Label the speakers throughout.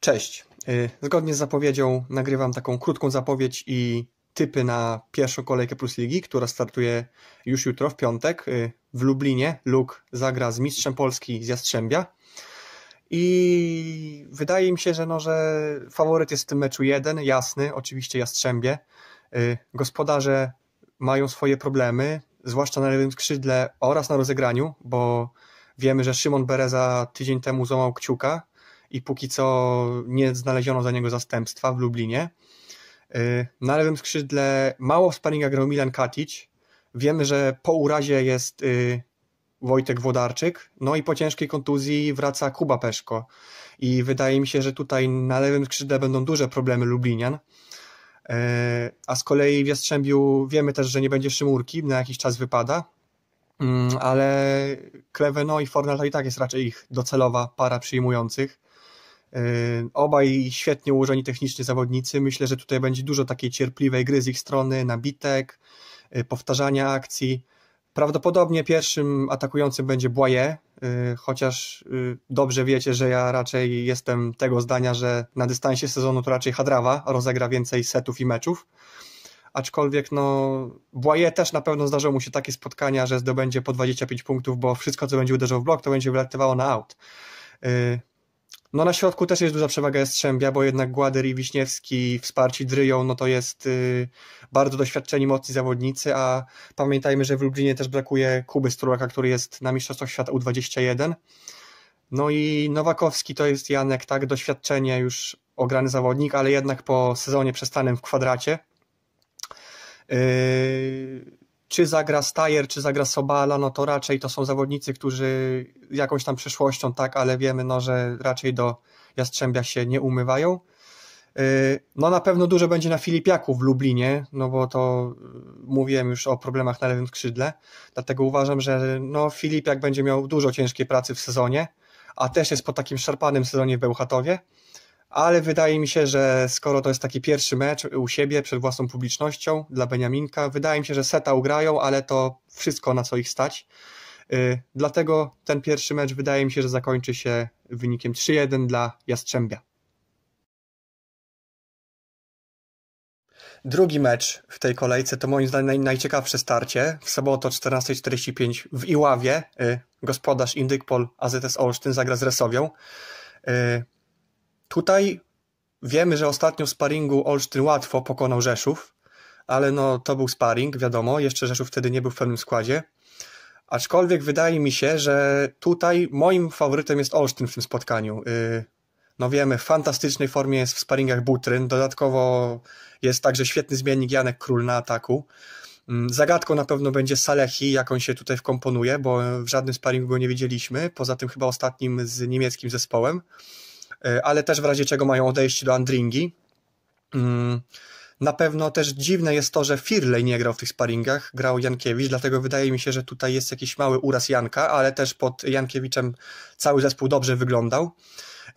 Speaker 1: Cześć. Y, zgodnie z zapowiedzią nagrywam taką krótką zapowiedź i typy na pierwszą kolejkę Plus Ligi, która startuje już jutro w piątek y, w Lublinie. Luk zagra z mistrzem Polski z Jastrzębia. I wydaje mi się, że, no, że faworyt jest w tym meczu jeden, jasny, oczywiście Jastrzębie. Y, gospodarze mają swoje problemy, zwłaszcza na lewym skrzydle oraz na rozegraniu, bo wiemy, że Szymon Bereza tydzień temu złamał kciuka, i póki co nie znaleziono za niego zastępstwa w Lublinie. Y, na lewym skrzydle mało sparinga grał Milan Katic. Wiemy, że po urazie jest y, Wojtek Wodarczyk. no i po ciężkiej kontuzji wraca Kuba Peszko. I wydaje mi się, że tutaj na lewym skrzydle będą duże problemy Lublinian. Y, a z kolei w Jastrzębiu wiemy też, że nie będzie Szymurki, na jakiś czas wypada, mm, ale Kleveno i Fornal to i tak jest raczej ich docelowa para przyjmujących. Yy, obaj świetnie ułożeni technicznie zawodnicy. Myślę, że tutaj będzie dużo takiej cierpliwej gry z ich strony, nabitek, yy, powtarzania akcji. Prawdopodobnie pierwszym atakującym będzie Boye, yy, chociaż dobrze wiecie, że ja raczej jestem tego zdania, że na dystansie sezonu to raczej Hadrawa rozegra więcej setów i meczów. Aczkolwiek no, Boye też na pewno zdarzyło mu się takie spotkania, że zdobędzie po 25 punktów, bo wszystko, co będzie uderzał w blok, to będzie wylatywało na out. No na środku też jest duża przewaga Jastrzębia, bo jednak Gładyr i Wiśniewski wsparci Dryją, no to jest y, bardzo doświadczeni, mocni zawodnicy, a pamiętajmy, że w Lublinie też brakuje Kuby Strulaka, który jest na Mistrzostwach Świata U21. No i Nowakowski to jest Janek, tak, doświadczenie już ograny zawodnik, ale jednak po sezonie przestanym w kwadracie. Yy czy zagra Stajer, czy zagra Sobala, no to raczej to są zawodnicy, którzy jakąś tam przeszłością, tak, ale wiemy, no, że raczej do Jastrzębia się nie umywają. Y, no na pewno dużo będzie na Filipiaku w Lublinie, no bo to y, mówiłem już o problemach na lewym skrzydle, dlatego uważam, że no Filipiak będzie miał dużo ciężkiej pracy w sezonie, a też jest po takim szarpanym sezonie w Bełchatowie, ale wydaje mi się, że skoro to jest taki pierwszy mecz u siebie przed własną publicznością dla Beniaminka, wydaje mi się, że seta ugrają, ale to wszystko na co ich stać. Y, dlatego ten pierwszy mecz wydaje mi się, że zakończy się wynikiem 3-1 dla Jastrzębia. Drugi mecz w tej kolejce to moim zdaniem najciekawsze starcie. W sobotę o 14.45 w Iławie y, gospodarz Indykpol AZS Olsztyn zagra z Resowią. Y, Tutaj wiemy, że ostatnio w sparingu Olsztyn łatwo pokonał Rzeszów, ale no to był sparring, wiadomo, jeszcze Rzeszów wtedy nie był w pełnym składzie. Aczkolwiek wydaje mi się, że tutaj moim faworytem jest Olsztyn w tym spotkaniu. Y, no wiemy, w fantastycznej formie jest w sparingach Butryn, dodatkowo jest także świetny zmiennik Janek Król na ataku. Mm, zagadką na pewno będzie Salehi, jak on się tutaj wkomponuje, bo w żadnym sparingu go nie widzieliśmy, poza tym chyba ostatnim z niemieckim zespołem. E, ale też w razie czego mają odejść do Andringi. Mm, na pewno też dziwne jest to, że Firley nie grał w tych sparingach, grał Jankiewicz, dlatego wydaje mi się, że tutaj jest jakiś mały uraz Janka, ale też pod Jankiewiczem cały zespół dobrze wyglądał.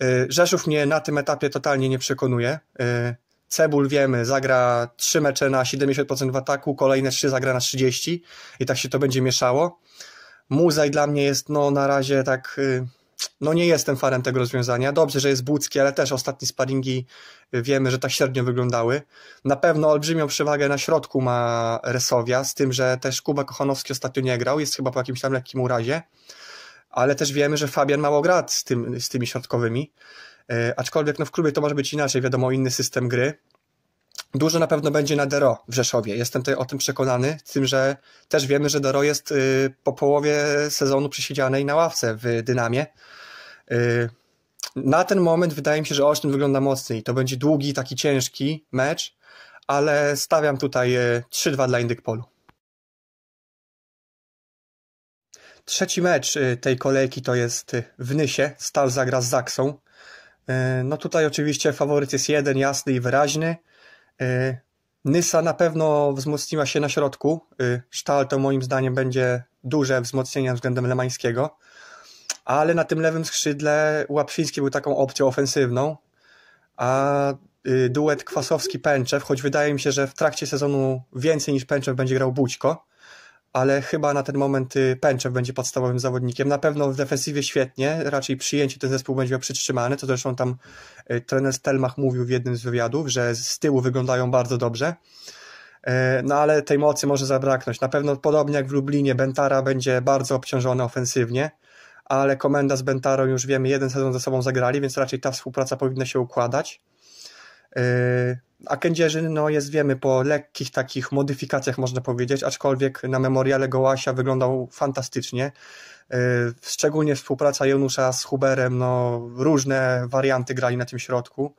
Speaker 1: E, Rzeszów mnie na tym etapie totalnie nie przekonuje. E, Cebul wiemy, zagra 3 mecze na 70% w ataku, kolejne 3 zagra na 30 i tak się to będzie mieszało. Muzaj dla mnie jest no na razie tak y, no nie jestem farem tego rozwiązania. Dobrze, że jest Bucki, ale też ostatnie sparingi y, wiemy, że tak średnio wyglądały. Na pewno olbrzymią przewagę na środku ma Resowia, z tym, że też Kuba Kochanowski ostatnio nie grał, jest chyba po jakimś tam lekkim urazie, ale też wiemy, że Fabian mało gra z, tym, z tymi środkowymi. E, aczkolwiek no, w klubie to może być inaczej, wiadomo, inny system gry. Dużo na pewno będzie na Dero w Rzeszowie. Jestem tutaj o tym przekonany, z tym, że też wiemy, że Dero jest y, po połowie sezonu przysiedzianej na ławce w Dynamie, Y, na ten moment wydaje mi się, że Olsztyn wygląda mocniej. To będzie długi, taki ciężki mecz, ale stawiam tutaj 3-2 y, dla Indykpolu. Trzeci mecz y, tej kolejki to jest w Nysie. Stal zagra z Zaksą. No tutaj oczywiście faworyt jest jeden, jasny i wyraźny. Nysa na pewno wzmocniła się na środku. Sztal to moim zdaniem będzie duże wzmocnienie względem Lemańskiego ale na tym lewym skrzydle Łapsiński był taką opcją ofensywną, a y, duet Kwasowski-Pęczew, choć wydaje mi się, że w trakcie sezonu więcej niż Pęczew będzie grał Bućko, ale chyba na ten moment y, Pęczew będzie podstawowym zawodnikiem. Na pewno w defensywie świetnie, raczej przyjęcie ten zespół będzie miał przytrzymane, to zresztą tam y, trener Stelmach mówił w jednym z wywiadów, że z tyłu wyglądają bardzo dobrze. E, no ale tej mocy może zabraknąć. Na pewno podobnie jak w Lublinie Bentara będzie bardzo obciążony ofensywnie ale Komenda z Bentarą już wiemy, jeden sezon ze sobą zagrali, więc raczej ta współpraca powinna się układać. Yy, a Kędzierzyn no, jest, wiemy, po lekkich takich modyfikacjach, można powiedzieć, aczkolwiek na memoriale Gołasia wyglądał fantastycznie. Yy, szczególnie współpraca Jonusza z Huberem, no, różne warianty grali na tym środku.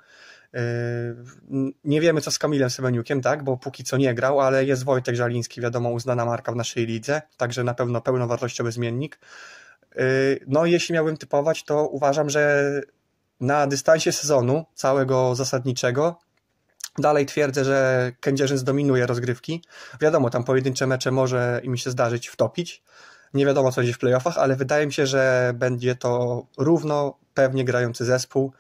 Speaker 1: Yy, nie wiemy, co z Kamilem Semeniukiem, tak? bo póki co nie grał, ale jest Wojtek Żaliński, wiadomo, uznana marka w naszej lidze, także na pewno pełnowartościowy zmiennik. Y, no, jeśli miałbym typować, to uważam, że na dystansie sezonu całego zasadniczego dalej twierdzę, że Kędzierzyn zdominuje rozgrywki. Wiadomo, tam pojedyncze mecze może im się zdarzyć wtopić. Nie wiadomo, co będzie w playoffach, ale wydaje mi się, że będzie to równo pewnie grający zespół.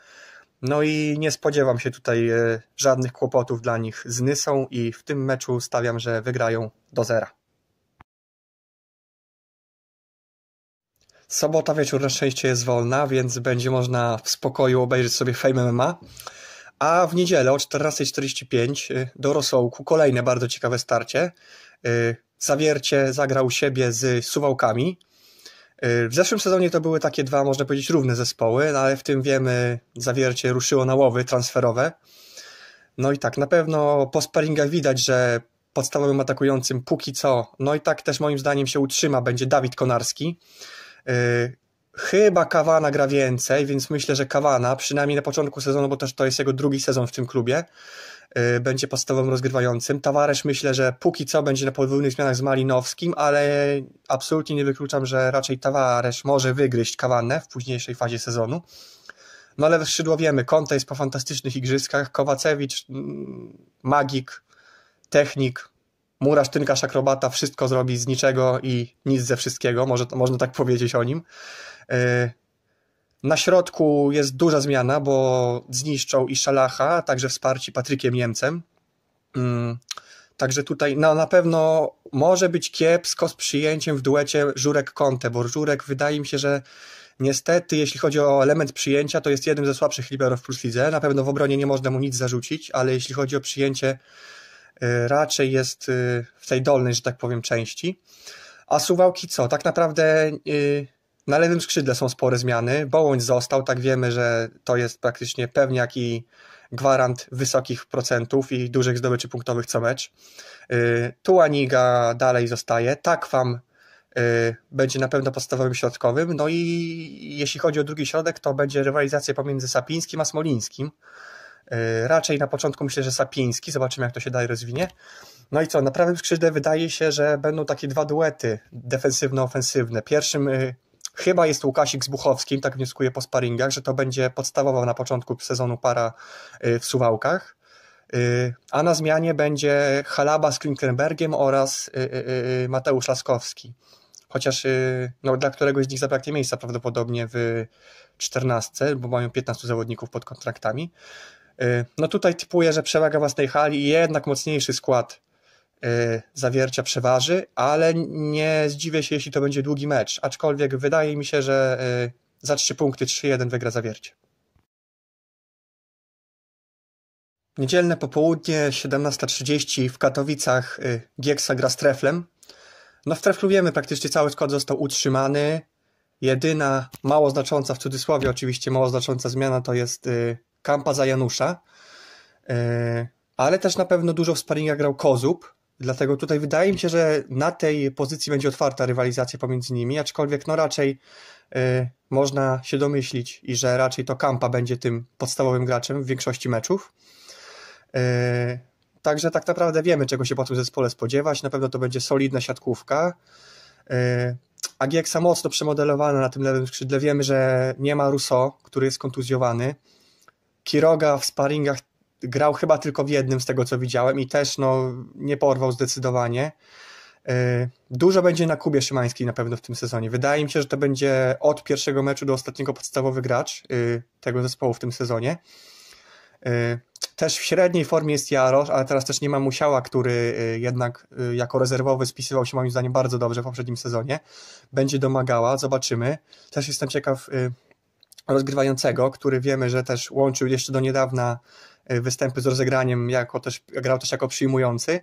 Speaker 1: No i nie spodziewam się tutaj y, żadnych kłopotów dla nich z Nysą i w tym meczu stawiam, że wygrają do zera. Sobota wieczór na szczęście jest wolna, więc będzie można w spokoju obejrzeć sobie Fame MMA. A w niedzielę o 14.45 y, do Rosołku kolejne bardzo ciekawe starcie. Y, Zawiercie zagrał siebie z Suwałkami. Y, w zeszłym sezonie to były takie dwa, można powiedzieć, równe zespoły, no ale w tym wiemy, Zawiercie ruszyło na łowy transferowe. No i tak, na pewno po sparingach widać, że podstawowym atakującym póki co, no i tak też moim zdaniem się utrzyma, będzie Dawid Konarski. Y, chyba Kawana gra więcej, więc myślę, że Kawana, przynajmniej na początku sezonu, bo też to jest jego drugi sezon w tym klubie, y, będzie podstawowym rozgrywającym. Tawaresz myślę, że póki co będzie na podwójnych zmianach z Malinowskim, ale absolutnie nie wykluczam, że raczej Tawaresz może wygryźć Kawanę w późniejszej fazie sezonu. No ale skrzydło wiemy, Konta jest po fantastycznych igrzyskach, Kowacewicz, mm, Magik, Technik, murarz, tynkarz, akrobata wszystko zrobi z niczego i nic ze wszystkiego, może, można tak powiedzieć o nim. E, na środku jest duża zmiana, bo zniszczą i Szalacha, także wsparci Patrykiem Niemcem. Mm, także tutaj no, na pewno może być kiepsko z przyjęciem w duecie Żurek-Konte, bo Żurek wydaje mi się, że niestety jeśli chodzi o element przyjęcia, to jest jednym ze słabszych liberów plus lidze. Na pewno w obronie nie można mu nic zarzucić, ale jeśli chodzi o przyjęcie Y, raczej jest y, w tej dolnej, że tak powiem, części. A suwałki co? Tak naprawdę y, na lewym skrzydle są spore zmiany. Bołądź został, tak wiemy, że to jest praktycznie pewniak i gwarant wysokich procentów i dużych zdobyczy punktowych co mecz. Aniga dalej zostaje. Tak wam będzie na pewno podstawowym środkowym. No i jeśli chodzi o drugi środek, to będzie rywalizacja pomiędzy Sapińskim a Smolińskim. E, raczej na początku myślę, że sapiński, zobaczymy jak to się dalej rozwinie. No i co, na prawym skrzydle wydaje się, że będą takie dwa duety defensywno-ofensywne. Pierwszym e, chyba jest Łukasik z Buchowskim, tak wnioskuję po sparingach, że to będzie podstawowa na początku sezonu para e, w Suwałkach. A na zmianie będzie Halaba z Klinkenbergiem oraz Mateusz Laskowski. Chociaż no, dla któregoś z nich zabraknie miejsca prawdopodobnie w 14, bo mają 15 zawodników pod kontraktami. E, no tutaj typuję, że przewaga własnej hali i jednak mocniejszy skład e, zawiercia przeważy, ale nie zdziwię się, jeśli to będzie długi mecz. Aczkolwiek wydaje mi się, że e, za 3 punkty 3-1 wygra zawiercie. Niedzielne popołudnie 17.30 w Katowicach Gieksa gra z Treflem. No w Treflu wiemy, praktycznie cały skład został utrzymany. Jedyna mało znacząca, w cudzysłowie oczywiście, mało znacząca zmiana to jest Kampa za Janusza, e, ale też na pewno dużo w sparingach grał Kozub, dlatego tutaj wydaje mi się, że na tej pozycji będzie otwarta rywalizacja pomiędzy nimi, aczkolwiek no raczej e, można się domyślić i że raczej to Kampa będzie tym podstawowym graczem w większości meczów. E, także tak naprawdę wiemy, czego się po tym zespole spodziewać. Na pewno to będzie solidna siatkówka. Agieksa mocno przemodelowana na tym lewym skrzydle. Wiemy, że nie ma Russo, który jest kontuzjowany. Kiroga w sparingach grał chyba tylko w jednym z tego, co widziałem i też no, nie porwał zdecydowanie. Y, dużo będzie na Kubie Szymańskiej na pewno w tym sezonie. Wydaje mi się, że to będzie od pierwszego meczu do ostatniego podstawowy gracz y, tego zespołu w tym sezonie. Y, też w średniej formie jest Jarosz, ale teraz też nie ma Musiała, który jednak jako rezerwowy spisywał się moim zdaniem bardzo dobrze w poprzednim sezonie. Będzie domagała, zobaczymy. Też jestem ciekaw rozgrywającego, który wiemy, że też łączył jeszcze do niedawna e, występy z rozegraniem, jako też, grał też jako przyjmujący.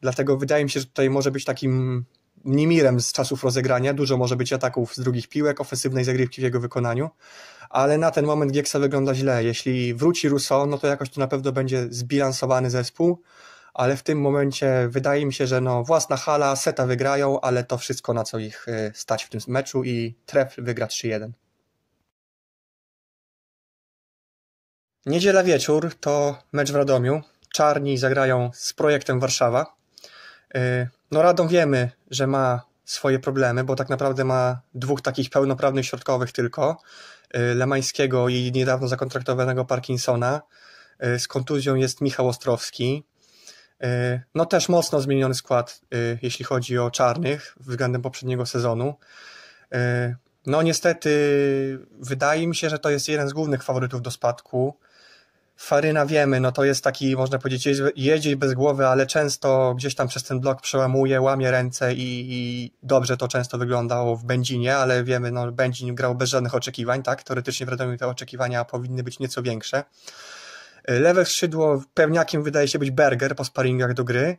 Speaker 1: Dlatego wydaje mi się, że tutaj może być takim nimirem z czasów rozegrania. Dużo może być ataków z drugich piłek, ofensywnej zagrywki w jego wykonaniu, ale na ten moment Gieksa wygląda źle. Jeśli wróci Rousseau, no to jakoś to na pewno będzie zbilansowany zespół, ale w tym momencie wydaje mi się, że no własna hala, seta wygrają, ale to wszystko na co ich e, stać w tym meczu i tref wygra 3-1. Niedziela wieczór to mecz w Radomiu. Czarni zagrają z projektem Warszawa. Y, no Radom wiemy, że ma swoje problemy, bo tak naprawdę ma dwóch takich pełnoprawnych środkowych tylko. Y, Lemańskiego i niedawno zakontraktowanego Parkinsona. Y, z kontuzją jest Michał Ostrowski. No też mocno zmieniony skład, jeśli chodzi o czarnych względem poprzedniego sezonu. No niestety wydaje mi się, że to jest jeden z głównych faworytów do spadku. Faryna wiemy, no to jest taki, można powiedzieć, jedzie bez głowy, ale często gdzieś tam przez ten blok przełamuje, łamie ręce i, i dobrze to często wyglądało w Będzinie, ale wiemy, no Będzin grał bez żadnych oczekiwań, tak? Teoretycznie wiadomo, te oczekiwania powinny być nieco większe. Lewe skrzydło pewniakiem wydaje się być Berger po sparingach do gry.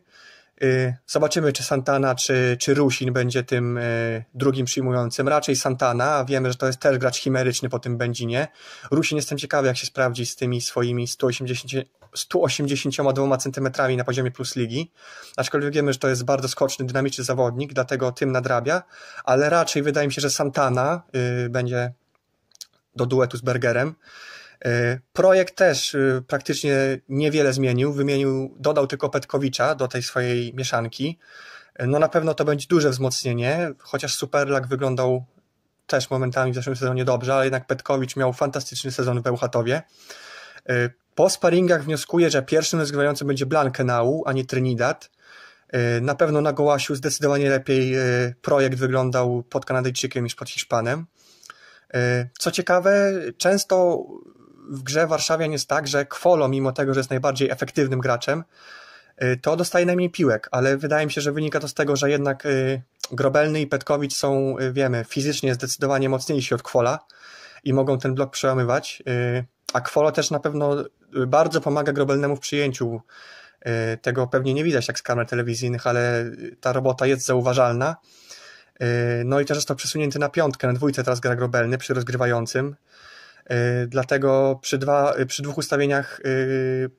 Speaker 1: Y, zobaczymy, czy Santana, czy, czy Rusin będzie tym y, drugim przyjmującym. Raczej Santana, wiemy, że to jest też gracz chimeryczny po tym Będzinie. Rusin jestem ciekawy, jak się sprawdzi z tymi swoimi 180, 182 centymetrami na poziomie plus ligi. Aczkolwiek wiemy, że to jest bardzo skoczny, dynamiczny zawodnik, dlatego tym nadrabia, ale raczej wydaje mi się, że Santana y, będzie do duetu z Bergerem. E, projekt też e, praktycznie niewiele zmienił, wymienił, dodał tylko Petkowicza do tej swojej mieszanki. E, no na pewno to będzie duże wzmocnienie, chociaż Superlak wyglądał też momentami w zeszłym sezonie dobrze, ale jednak Petkowicz miał fantastyczny sezon w Bełchatowie. Po sparingach wnioskuję, że pierwszym rozgrywającym będzie Blankenau, a nie Trinidad. Na pewno na Gołasiu zdecydowanie lepiej projekt wyglądał pod Kanadyjczykiem niż pod Hiszpanem. Co ciekawe, często w grze Warszawian jest tak, że Kwolo, mimo tego, że jest najbardziej efektywnym graczem, y, to dostaje najmniej piłek, ale wydaje mi się, że wynika to z tego, że jednak y, Grobelny i Petkowicz są, y, wiemy, fizycznie zdecydowanie mocniejsi od Kwola i mogą ten blok przełamywać, a Kwolo też na pewno bardzo pomaga Grobelnemu w przyjęciu. Tego pewnie nie widać jak z kamer telewizyjnych, ale ta robota jest zauważalna. No i też został przesunięty na piątkę, na dwójce teraz gra Grobelny przy rozgrywającym. E, dlatego przy, dwa, e, przy dwóch ustawieniach e,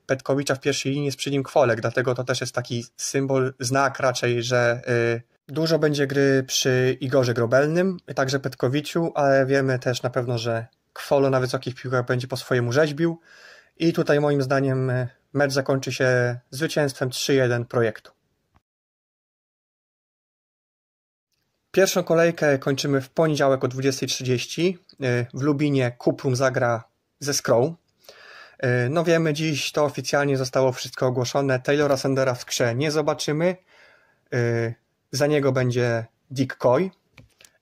Speaker 1: Petkowicza w pierwszej linii jest przy nim kwolek, dlatego to też jest taki symbol, znak raczej, że dużo będzie gry przy Igorze Grobelnym, także Petkowiciu, ale wiemy też na pewno, że kwolo na wysokich piłkach będzie po swojemu rzeźbił. I tutaj moim zdaniem mecz zakończy się zwycięstwem 3-1 projektu. Pierwszą kolejkę kończymy w poniedziałek o 20.30. E, w Lubinie Kuprum zagra ze Skrow. E, no wiemy, dziś to oficjalnie zostało wszystko ogłoszone. Taylora Sandera w krze nie zobaczymy. E, za niego będzie Dick Coy.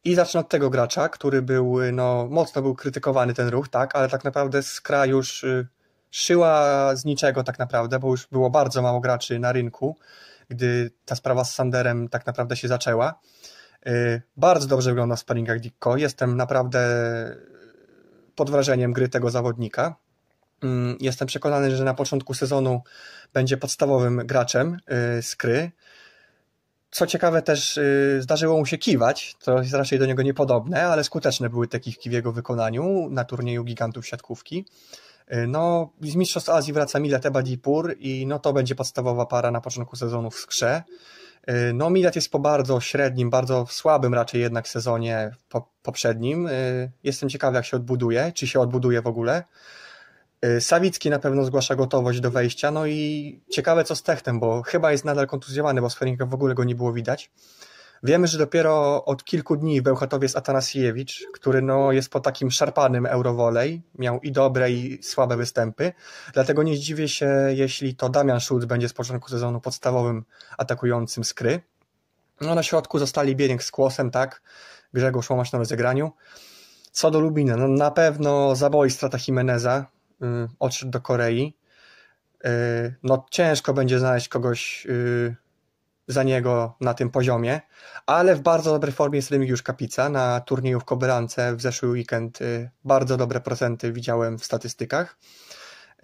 Speaker 1: I zacznę od tego gracza, który był, no, mocno był krytykowany ten ruch, tak, ale tak naprawdę Skra już szyła z niczego tak naprawdę, bo już było bardzo mało graczy na rynku, gdy ta sprawa z Sanderem tak naprawdę się zaczęła. Y, bardzo dobrze wygląda w sparingach Dicko. Jestem naprawdę pod wrażeniem gry tego zawodnika. Mm, jestem przekonany, że na początku sezonu będzie podstawowym graczem skry. Y, co ciekawe, też y, zdarzyło mu się kiwać, to jest raczej do niego niepodobne, ale skuteczne były te kiwki w jego wykonaniu na turnieju gigantów siatkówki. No, z Mistrzostw Azji wraca Milet Ebadipur i no to będzie podstawowa para na początku sezonu w skrze. E, no, Milat jest po bardzo średnim, bardzo słabym raczej jednak sezonie poprzednim. E, jestem ciekawy, jak się odbuduje, czy się odbuduje w ogóle. E, Sawicki na pewno zgłasza gotowość do wejścia, no i ciekawe co z Techtem, bo chyba jest nadal kontuzjowany, bo z Heringa w ogóle go nie było widać. Wiemy, że dopiero od kilku dni Bełchatowie jest Atanasiewicz, który no, jest po takim szarpanym eurowolej, miał i dobre i słabe występy, dlatego nie zdziwię się, jeśli to Damian Schulz będzie z początku sezonu podstawowym atakującym skry. No, na środku zostali Bieniek z Kłosem, tak, Grzegorz Łomacz na rozegraniu. Co do Lubina, no na pewno zaboi strata Jimeneza, yy, odszedł do Korei. Yy, no ciężko będzie znaleźć kogoś yy, za niego na tym poziomie, ale w bardzo dobrej formie jest Remigiusz Kapica na turnieju w Kobylance w zeszły weekend. Y, bardzo dobre procenty widziałem w statystykach.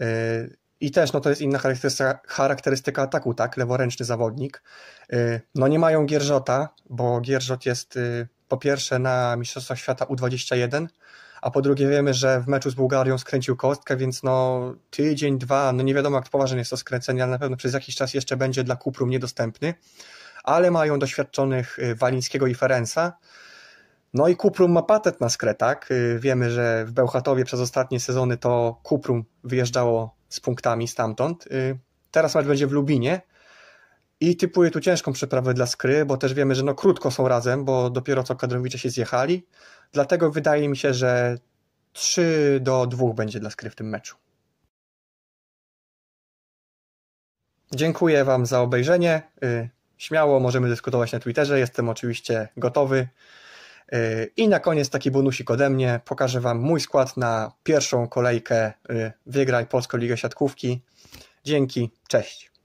Speaker 1: Y, I też no, to jest inna charakterystyka, charakterystyka ataku, tak? Leworęczny zawodnik. Y, no nie mają Gierżota, bo Gierżot jest po pierwsze na Mistrzostwach Świata U21, a po drugie wiemy, że w meczu z Bułgarią skręcił kostkę, więc no tydzień, dwa, no nie wiadomo jak poważne jest to skręcenie, ale na pewno przez jakiś czas jeszcze będzie dla Kuprum niedostępny, ale mają doświadczonych y, Walińskiego i Ferenca, no i Kuprum ma patent na tak? Y, wiemy, że w Bełchatowie przez ostatnie sezony to Kuprum wyjeżdżało z punktami stamtąd. Y, teraz mecz będzie w Lubinie, i typuję tu ciężką przeprawę dla Skry, bo też wiemy, że no krótko są razem, bo dopiero co kadrowicze się zjechali. Dlatego wydaje mi się, że 3 do 2 będzie dla Skry w tym meczu. Dziękuję Wam za obejrzenie. Y, śmiało możemy dyskutować na Twitterze, jestem oczywiście gotowy. Y, I na koniec taki bonusik ode mnie. Pokażę Wam mój skład na pierwszą kolejkę y, Wygraj Polską Ligę Siatkówki. Dzięki, cześć.